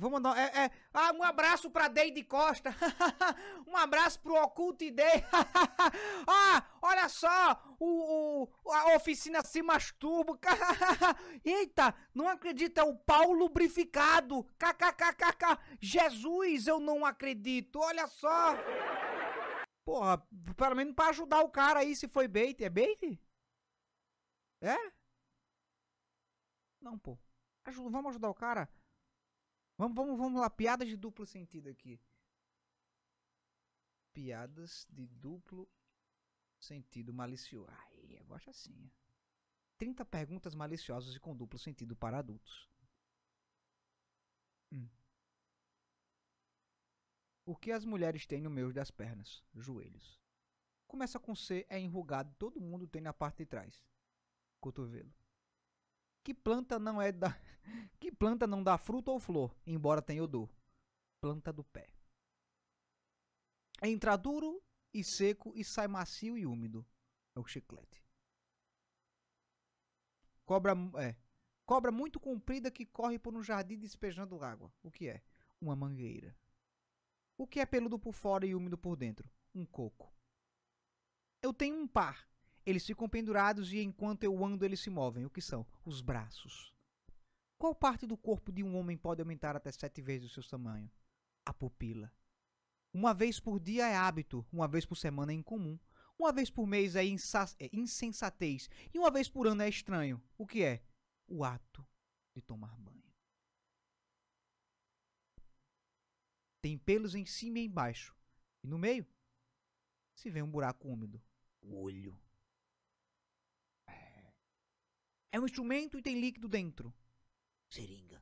Eu vou mandar. É, é, ah, um abraço pra Deide Costa. um abraço pro Oculto Day. ah, olha só! O, o, a oficina se masturba. Eita, não acredita? É o pau lubrificado. KKKKK. Jesus, eu não acredito. Olha só. Porra, pelo menos pra ajudar o cara aí se foi bait. É bait? É? Não, pô. vamos ajudar o cara. Vamos, vamos, vamos lá, piadas de duplo sentido aqui. Piadas de duplo sentido malicioso. Aí, eu gosto assim. 30 perguntas maliciosas e com duplo sentido para adultos. Hum. O que as mulheres têm no meio das pernas? Joelhos. Começa com C, é enrugado, todo mundo tem na parte de trás. Cotovelo. Que planta não é da. Que planta não dá fruto ou flor, embora tenha odor? Planta do pé. Entra duro e seco e sai macio e úmido. É o chiclete. Cobra, é, cobra muito comprida que corre por um jardim despejando água. O que é? Uma mangueira. O que é peludo por fora e úmido por dentro? Um coco. Eu tenho um par. Eles ficam pendurados e enquanto eu ando eles se movem. O que são? Os braços. Qual parte do corpo de um homem pode aumentar até sete vezes o seu tamanho? A pupila. Uma vez por dia é hábito, uma vez por semana é incomum, uma vez por mês é, é insensatez e uma vez por ano é estranho. O que é? O ato de tomar banho. Tem pelos em cima e embaixo, e no meio se vê um buraco úmido o olho. É, é um instrumento e tem líquido dentro. Siringa.